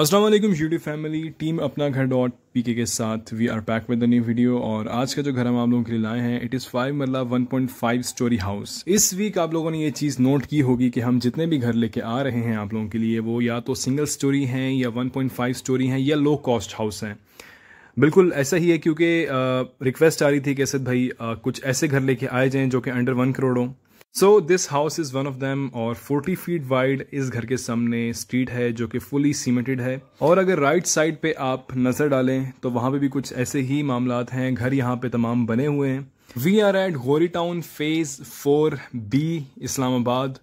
Aslam YouTube family team अपना घर dot P के साथ we are back with new video और आज का जो घर हम आप लोगों के लिए लाए हैं it is five point 1.5 story house इस वीक आप लोगों ने ये चीज़ नोट की होगी कि हम जितने भी घर लेके आ रहे हैं आप लोगों के लिए वो या तो सिंगल स्टोरी हैं या 1.5 स्टोरी हैं या लो कॉस्ट हाउस हैं बिल्कुल ऐसा ही है क्योंकि रिक्वेस्ट आ रही थी कि असद भाई आ, कुछ ऐसे घर लेके आए जाएँ जो कि अंडर वन करोड़ हो so this house is one of them और 40 फीट वाइड इस घर के सामने स्ट्रीट है जो कि फुली सीमेंटेड है और अगर राइट साइड पे आप नजर डालें तो वहां पे भी कुछ ऐसे ही मामला हैं घर यहाँ पे तमाम बने हुए हैं we are at Gori town phase four B Islamabad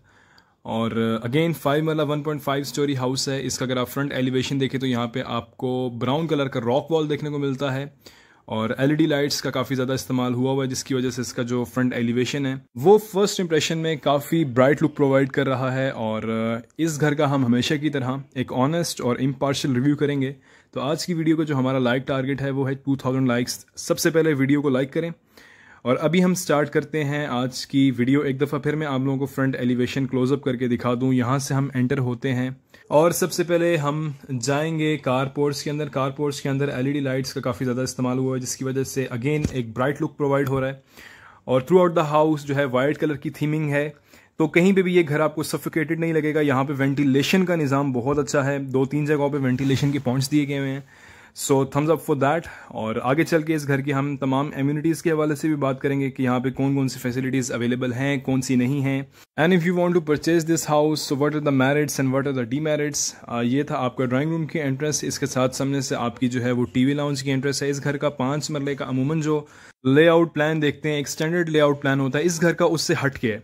और again five marla one point five story house है इसका अगर आप फ्रंट एलिवेशन देखें तो यहाँ पे आपको ब्राउन कलर का रॉक वॉल देखने को मिलता है और एल लाइट्स e का काफ़ी ज़्यादा इस्तेमाल हुआ हुआ है जिसकी वजह से इसका जो फ्रंट एलिवेशन है वो फर्स्ट इंप्रेशन में काफ़ी ब्राइट लुक प्रोवाइड कर रहा है और uh, इस घर का हम हमेशा की तरह एक ऑनेस्ट और इम्पार्शल रिव्यू करेंगे तो आज की वीडियो का जो हमारा लाइक टारगेट है वो है टू थाउजेंड लाइक्स सबसे पहले वीडियो को लाइक करें और अभी हम स्टार्ट करते हैं आज की वीडियो एक दफ़ा फिर मैं आप लोगों को फ्रंट एलिवेशन क्लोजअप करके दिखा दूँ यहाँ से हम एंटर होते हैं और सबसे पहले हम जाएंगे कारपोर्ट्स के अंदर कारपोर्ट्स के अंदर एलईडी लाइट्स का काफ़ी ज़्यादा इस्तेमाल हुआ है जिसकी वजह से अगेन एक ब्राइट लुक प्रोवाइड हो रहा है और थ्रू आउट द हाउस जो है वाइट कलर की थीमिंग है तो कहीं पे भी ये घर आपको सफोकेटेड नहीं लगेगा यहाँ पे वेंटिलेशन का निज़ाम बहुत अच्छा है दो तीन जगहों पे वेंटिलेशन के पॉइंट्स दिए गए हुए हैं so thumbs up for that और आगे चल के इस घर की हम तमाम इम्यूनिटीज़ के हवाले से भी बात करेंगे कि यहाँ पे कौन कौन सी फैसिलिटीज़ अवेलेबल हैं कौन सी नहीं हैं and if you want to purchase this house what are the merits and what are the demerits ये था आपका ड्राइंग रूम की एंट्रेंस इसके साथ सामने से आपकी जो है वो टी वी लाउंज की एंट्रेंस है इस घर का पाँच मरले का अमूमन जो लेआउट प्लान देखते हैं एक स्टैंडर्ड लेआउट प्लान होता है इस घर का उससे हट के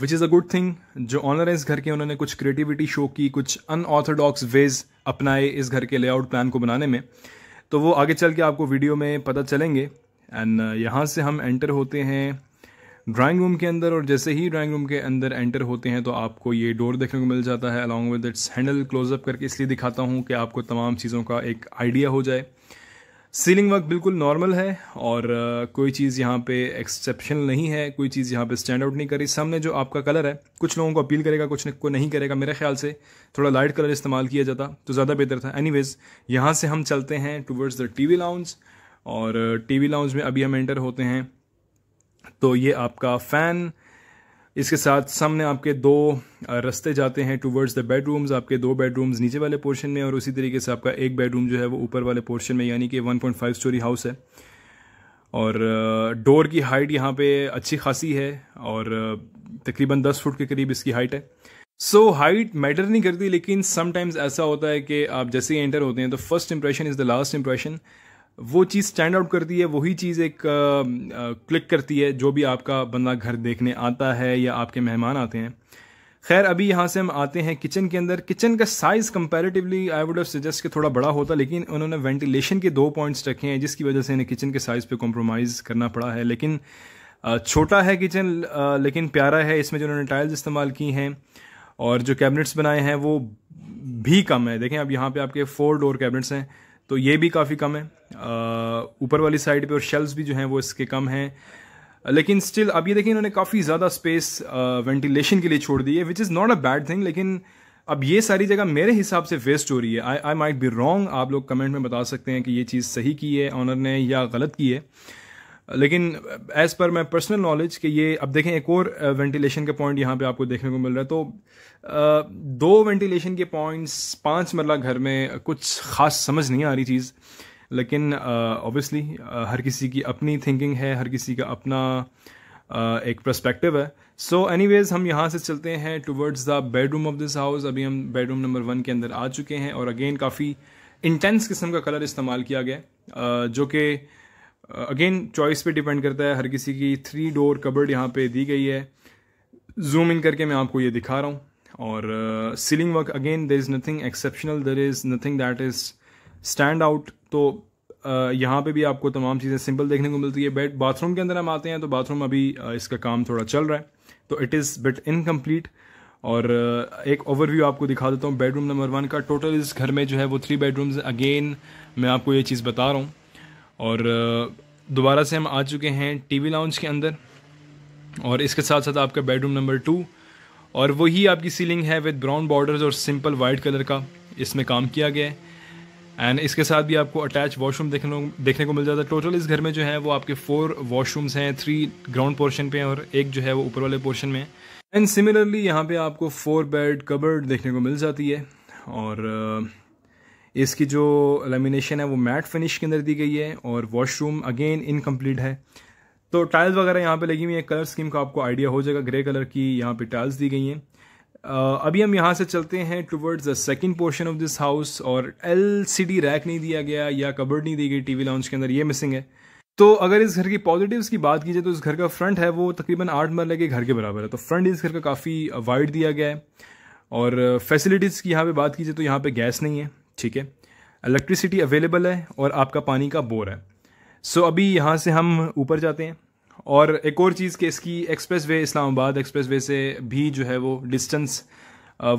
which is a good thing जो ऑनर है इस घर के उन्होंने कुछ क्रिएटिविटी शो की कुछ अनऑर्थोडॉक्स वेज अपनाए इस घर के लेआउट प्लान को बनाने में तो वो आगे चल के आपको वीडियो में पता चलेंगे एंड uh, यहाँ से हम एंटर होते हैं ड्राइंग रूम के अंदर और जैसे ही ड्राइंग रूम के अंदर एंटर होते हैं तो आपको ये डोर देखने को मिल जाता है along with its handle closeup करके इसलिए दिखाता हूँ कि आपको तमाम चीज़ों का एक आइडिया हो जाए सीलिंग वर्क बिल्कुल नॉर्मल है और कोई चीज़ यहाँ पे एक्सेप्शन नहीं है कोई चीज़ यहाँ पे स्टैंड आउट नहीं करी सामने जो आपका कलर है कुछ लोगों को अपील करेगा कुछ को नहीं करेगा मेरे ख्याल से थोड़ा लाइट कलर इस्तेमाल किया जाता तो ज़्यादा बेहतर था एनी वेज़ यहाँ से हम चलते हैं towards the TV lounge और टी वी लाउंज में अभी हम एंटर होते हैं तो ये आपका फ़ैन इसके साथ सामने आपके दो रास्ते जाते हैं टूवर्ड्स द बेडरूम्स आपके दो बेडरूम्स नीचे वाले पोर्शन में और उसी तरीके से आपका एक बेडरूम जो है वो ऊपर वाले पोर्शन में यानी कि 1.5 स्टोरी हाउस है और डोर की हाइट यहाँ पे अच्छी खासी है और तकरीबन 10 फुट के करीब इसकी हाइट है सो हाइट मैटर नहीं करती लेकिन समटाइम्स ऐसा होता है कि आप जैसे ही एंटर होते हैं तो first impression is the last impression वो चीज़ स्टैंड आउट करती है वही चीज़ एक क्लिक करती है जो भी आपका बंदा घर देखने आता है या आपके मेहमान आते हैं खैर अभी यहाँ से हम आते हैं किचन के अंदर किचन का size comparatively I would suggest कि थोड़ा बड़ा होता लेकिन उन्होंने वेंटिलेशन के दो पॉइंट्स रखे हैं जिसकी वजह से इन्हें किचन के साइज़ पे कॉम्प्रोमाइज़ करना पड़ा है लेकिन छोटा है किचन लेकिन प्यारा है इसमें जो उन्होंने टाइल्स इस्तेमाल की हैं और जो कैबिनेट्स बनाए हैं वो भी कम है देखें अब यहाँ पर आपके फोर डोर कैबिनेट्स हैं तो ये भी काफ़ी कम है ऊपर वाली साइड पे और शेल्स भी जो हैं वो इसके कम हैं लेकिन स्टिल अब ये देखिए इन्होंने काफ़ी ज़्यादा स्पेस वेंटिलेशन के लिए छोड़ दी है which is not a bad thing लेकिन अब ये सारी जगह मेरे हिसाब से वेस्ट हो रही है I I might be wrong आप लोग कमेंट में बता सकते हैं कि ये चीज़ सही की है ऑनर ने या गलत की है लेकिन as per my personal knowledge कि ये अब देखें एक और वेंटिलेशन का पॉइंट यहाँ पे आपको देखने को मिल रहा है तो uh, दो वेंटिलेशन के पॉइंट्स पांच मरला घर में कुछ खास समझ नहीं आ रही चीज़ लेकिन ऑब्वियसली uh, uh, हर किसी की अपनी थिंकिंग है हर किसी का अपना एक प्रस्पेक्टिव है सो एनी वेज़ हम यहाँ से चलते हैं towards the bedroom of this house अभी हम बेडरूम नंबर वन के अंदर आ चुके हैं और अगेन काफ़ी इंटेंस किस्म का कलर इस्तेमाल किया गया जो कि अगेन चॉइस पे डिपेंड करता है हर किसी की थ्री डोर कबर्ड यहाँ पे दी गई है जूम इन करके मैं आपको ये दिखा रहा हूँ और ceiling work again there is nothing exceptional there is nothing that is stand out तो uh, यहाँ पे भी आपको तमाम चीज़ें सिंपल देखने को मिलती है बेड बाथरूम के अंदर हम आते हैं तो बाथरूम अभी uh, इसका काम थोड़ा चल रहा है तो इट इज़ बिट इनकम्प्लीट और uh, एक ओवरव्यू आपको दिखा देता हूँ बेडरूम नंबर वन का टोटल इस घर में जो है वो थ्री बेडरूम्स अगेन मैं आपको ये चीज़ बता रहा हूँ और दोबारा से हम आ चुके हैं टीवी लाउंज के अंदर और इसके साथ साथ आपका बेडरूम नंबर टू और वही आपकी सीलिंग है विद ब्राउन बॉर्डर्स और सिंपल वाइट कलर का इसमें काम किया गया है एंड इसके साथ भी आपको अटैच वॉशरूम देखने देखने को मिल जाता है टोटल इस घर में जो है वो आपके फोर वॉशरूम्स हैं थ्री ग्राउंड पोर्शन पे और एक जो है वो ऊपर वाले पोर्शन में है एंड सिमिलरली यहाँ पे आपको फोर बेड कबर्ड देखने को मिल जाती है और इसकी जो लेमिनेशन है वो मैट फिनिश के अंदर दी गई है और वॉशरूम अगेन इनकम्प्लीट है तो टाइल्स वगैरह यहाँ पे लगी हुई है कलर स्कीम का आपको आइडिया हो जाएगा ग्रे कलर की यहाँ पे टाइल्स दी गई हैं अभी हम यहाँ से चलते हैं towards the second portion of this house और एल सी डी रैक नहीं दिया गया या कबर्ड नहीं दी गई टीवी लाउंज के अंदर ये मिसिंग है तो अगर इस घर की पॉजिटिव्स की बात की जाए तो इस घर का फ्रंट है वो तकरीबन आठ मरले के घर के बराबर है तो फ्रंट इस घर का काफ़ी वाइड दिया गया है और फैसिलिटीज़ की यहाँ पे बात की जाए तो यहाँ पे गैस नहीं है ठीक है इलेक्ट्रिसिटी अवेलेबल है और आपका पानी का बोर है सो so, अभी यहाँ से हम ऊपर जाते हैं और एक और चीज़ कि इसकी expressway Islamabad expressway से भी जो है वो डिस्टेंस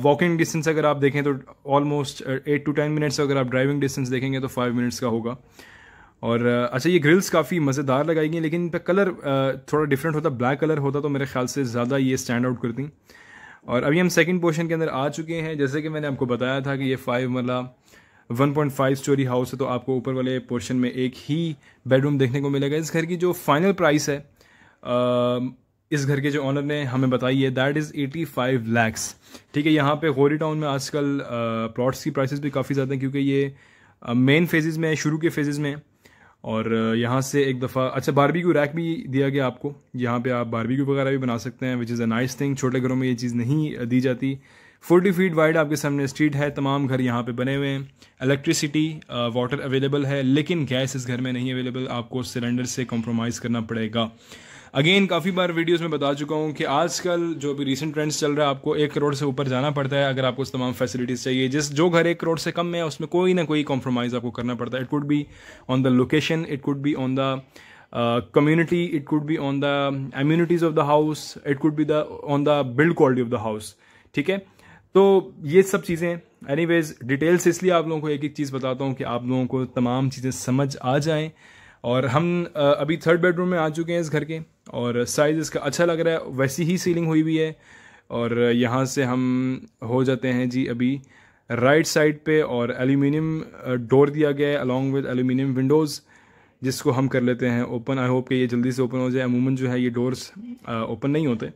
वॉकिंग डिस्टेंस अगर आप देखें तो almost eight to ten minutes अगर आप ड्राइविंग डिस्टेंस देखेंगे तो फाइव मिनट्स का होगा और uh, अच्छा ये ग्रिल्स काफ़ी मज़ेदार लगाई गई लेकिन इन पर कलर uh, थोड़ा डिफरेंट होता ब्लैक कलर होता तो मेरे ख्याल से ज़्यादा ये स्टैंड आउट करती और अभी हम सेकंड पोर्शन के अंदर आ चुके हैं जैसे कि मैंने आपको बताया था कि ये फाइव मतलब 1.5 स्टोरी हाउस है तो आपको ऊपर वाले पोर्शन में एक ही बेडरूम देखने को मिलेगा इस घर की जो फाइनल प्राइस है इस घर के जो ऑनर ने हमें बताई है दैट इज़ 85 लैक्स ठीक है यहाँ पे होरी टाउन में आजकल प्लॉट्स की प्राइसेस भी काफ़ी ज़्यादा हैं क्योंकि ये मेन फेजेस में है शुरू के फेजेस में और यहाँ से एक दफ़ा अच्छा बारबी रैक भी दिया गया आपको यहाँ पे आप बारबी वगैरह भी बना सकते हैं which is a nice thing छोटे घरों में ये चीज़ नहीं दी जाती फोर्टी फीट वाइड आपके सामने स्ट्रीट है तमाम घर यहाँ पे बने हुए हैं इलेक्ट्रिसिटी वाटर अवेलेबल है लेकिन गैस इस घर में नहीं अवेलेबल आपको सिलेंडर से कॉम्प्रोमाइज़ करना पड़ेगा अगेन काफ़ी बार वीडियोस में बता चुका हूँ कि आजकल जो भी रिसेंट ट्रेंड्स चल रहा है आपको एक करोड़ से ऊपर जाना पड़ता है अगर आपको उस तमाम फैसिलिटीज़ चाहिए जिस जो घर एक करोड़ से कम में है उसमें कोई ना कोई कॉम्प्रोमाइज़ आपको करना पड़ता है it could be on the location it could be on the community it could be on the amenities of the house it could be the on the build quality of the ठीक है तो ये सब चीज़ें any ways details इसलिए आप लोगों को एक एक चीज़ बताता हूँ कि आप लोगों को तमाम चीज़ें समझ आ जाएं और हम uh, अभी थर्ड बेडरूम में आ चुके हैं इस घर के और साइज़ इसका अच्छा लग रहा है वैसी ही सीलिंग हुई हुई है और यहाँ से हम हो जाते हैं जी अभी राइट साइड पे और एल्यूमिनियम डोर दिया गया है अलॉन्ग विद एल्यूमिनियम विंडोज़ जिसको हम कर लेते हैं ओपन आई होप कि ये जल्दी से ओपन हो जाए अमूमन जो है ये डोर्स ओपन नहीं होते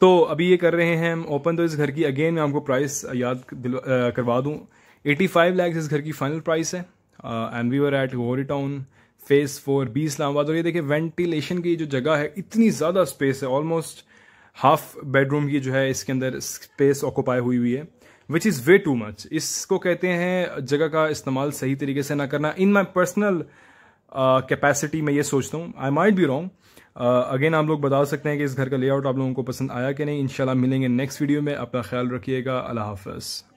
तो अभी ये कर रहे हैं हम ओपन तो इस घर की अगेन मैं आपको प्राइस याद करवा दूँ एटी फाइव लैक्स इस घर की फाइनल प्राइस है and we were at Gori town phase four B Islamabad और ये देखिए वेंटिलेशन की जो जगह है इतनी ज़्यादा स्पेस है ऑलमोस्ट हाफ बेडरूम की जो है इसके अंदर स्पेस ऑक्यूपाई हुई हुई है which is way too much इसको कहते हैं जगह का इस्तेमाल सही तरीके से ना करना इन माई पर्सनल कैपेसिटी में ये सोचता हूँ I might be wrong again आप लोग बता सकते हैं कि इस घर का लेआउट आप लोगों को पसंद आया कि नहीं इनशाला मिलेंगे नेक्स्ट वीडियो में अपना ख्याल रखिएगा अल्लाह हाफ